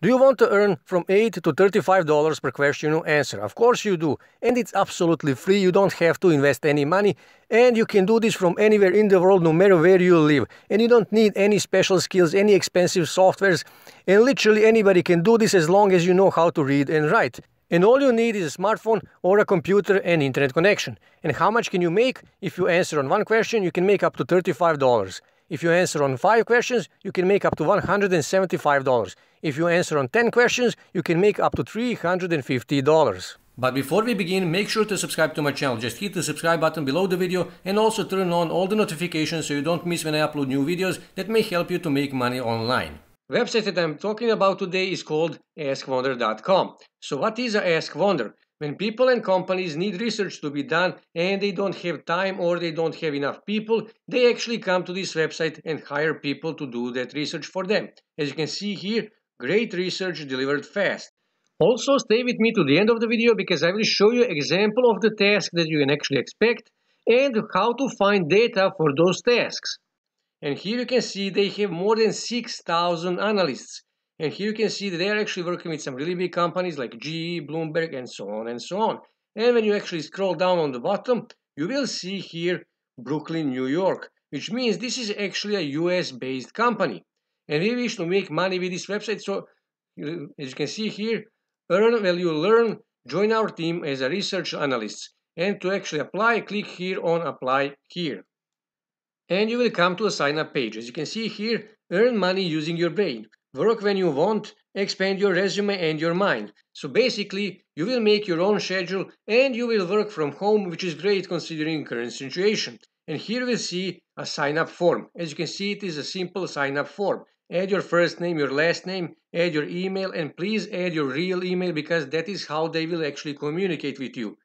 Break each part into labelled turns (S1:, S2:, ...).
S1: Do you want to earn from 8 to $35 per question you answer? Of course you do. And it's absolutely free, you don't have to invest any money. And you can do this from anywhere in the world, no matter where you live. And you don't need any special skills, any expensive softwares. And literally anybody can do this as long as you know how to read and write. And all you need is a smartphone or a computer and internet connection. And how much can you make? If you answer on one question, you can make up to $35. If you answer on 5 questions, you can make up to $175. If you answer on 10 questions, you can make up to $350. But before we begin, make sure to subscribe to my channel. Just hit the subscribe button below the video and also turn on all the notifications so you don't miss when I upload new videos that may help you to make money online. Website that I'm talking about today is called AskWonder.com. So what is AskWonder? when people and companies need research to be done and they don't have time or they don't have enough people, they actually come to this website and hire people to do that research for them. As you can see here, great research delivered fast. Also stay with me to the end of the video because I will show you example of the task that you can actually expect and how to find data for those tasks. And here you can see they have more than 6,000 analysts. And here you can see that they are actually working with some really big companies like GE, Bloomberg, and so on and so on. And when you actually scroll down on the bottom, you will see here Brooklyn, New York, which means this is actually a US-based company. And we wish to make money with this website, so uh, as you can see here, earn while you learn, join our team as a research analyst. And to actually apply, click here on apply here. And you will come to a sign up page. As you can see here, earn money using your brain work when you want, expand your resume and your mind. So basically, you will make your own schedule and you will work from home, which is great considering current situation. And here we see a sign up form. As you can see, it is a simple sign up form. Add your first name, your last name, add your email, and please add your real email because that is how they will actually communicate with you.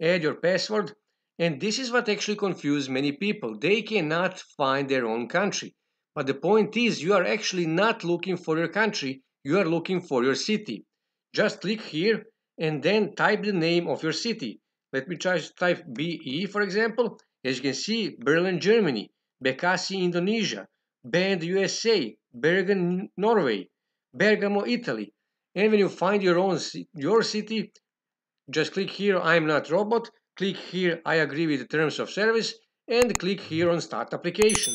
S1: Add your password, and this is what actually confuses many people. They cannot find their own country. But the point is, you are actually not looking for your country, you are looking for your city. Just click here and then type the name of your city. Let me try to type BE, for example. As you can see, Berlin, Germany, Bekasi, Indonesia, Bend, USA, Bergen, Norway, Bergamo, Italy. And when you find your own your city, just click here, I'm not robot, click here, I agree with the terms of service, and click here on start application.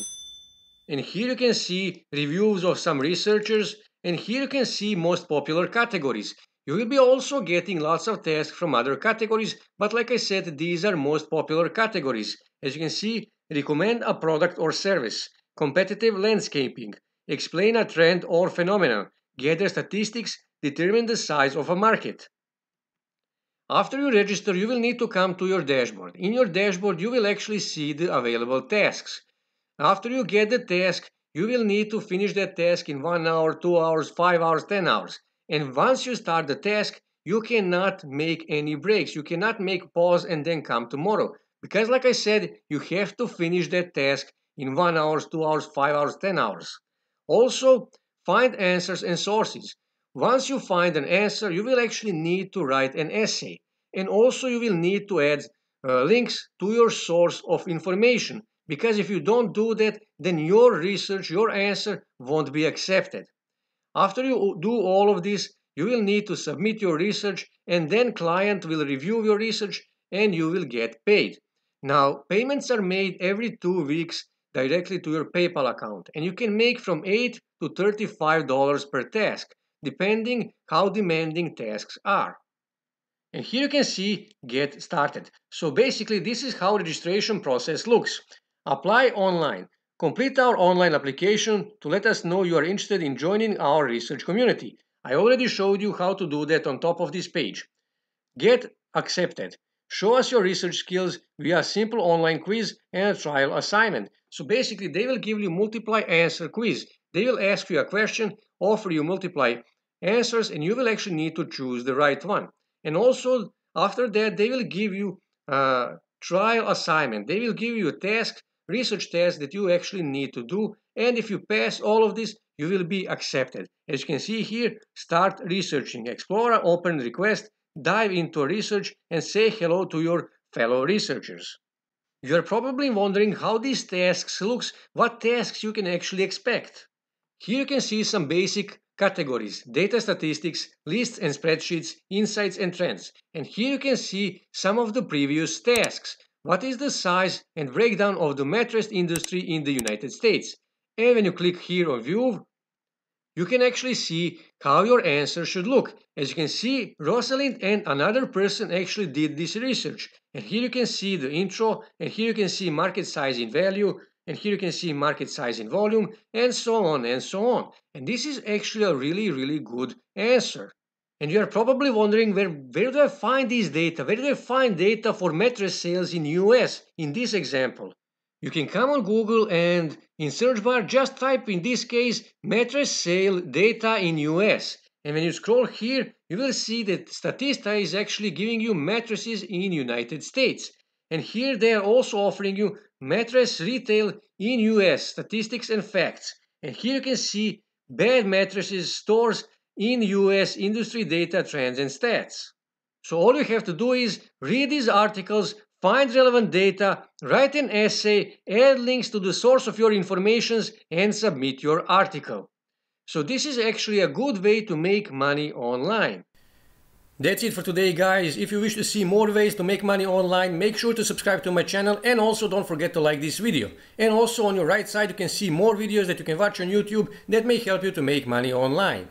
S1: And here you can see reviews of some researchers and here you can see most popular categories. You will be also getting lots of tasks from other categories, but like I said, these are most popular categories. As you can see, recommend a product or service, competitive landscaping, explain a trend or phenomenon, gather statistics, determine the size of a market. After you register, you will need to come to your dashboard. In your dashboard, you will actually see the available tasks. After you get the task, you will need to finish that task in 1 hour, 2 hours, 5 hours, 10 hours. And once you start the task, you cannot make any breaks. You cannot make pause and then come tomorrow. Because like I said, you have to finish that task in 1 hours, 2 hours, 5 hours, 10 hours. Also, find answers and sources. Once you find an answer, you will actually need to write an essay. And also you will need to add uh, links to your source of information because if you don't do that, then your research, your answer won't be accepted. After you do all of this, you will need to submit your research and then client will review your research and you will get paid. Now, payments are made every two weeks directly to your PayPal account and you can make from 8 to $35 per task depending how demanding tasks are. And here you can see get started. So basically this is how registration process looks. Apply online. Complete our online application to let us know you are interested in joining our research community. I already showed you how to do that on top of this page. Get accepted. Show us your research skills via a simple online quiz and a trial assignment. So basically, they will give you multiply answer quiz. They will ask you a question, offer you multiply answers, and you will actually need to choose the right one. And also, after that, they will give you a trial assignment. They will give you a task research tests that you actually need to do. And if you pass all of this, you will be accepted. As you can see here, start researching. Explorer, open request, dive into research and say hello to your fellow researchers. You're probably wondering how these tasks looks, what tasks you can actually expect. Here you can see some basic categories, data statistics, lists and spreadsheets, insights and trends. And here you can see some of the previous tasks. What is the size and breakdown of the mattress industry in the United States? And when you click here on view, you can actually see how your answer should look. As you can see, Rosalind and another person actually did this research. And here you can see the intro, and here you can see market size in value, and here you can see market size in volume, and so on and so on. And this is actually a really, really good answer. And you're probably wondering where, where do I find these data? Where do I find data for mattress sales in US in this example? You can come on Google and in search bar just type in this case mattress sale data in US. And when you scroll here, you will see that Statista is actually giving you mattresses in United States. And here they are also offering you mattress retail in US, statistics and facts. And here you can see bed mattresses stores in US industry data trends and stats. So all you have to do is read these articles, find relevant data, write an essay, add links to the source of your informations and submit your article. So this is actually a good way to make money online. That's it for today guys. If you wish to see more ways to make money online, make sure to subscribe to my channel and also don't forget to like this video. And also on your right side you can see more videos that you can watch on YouTube that may help you to make money online.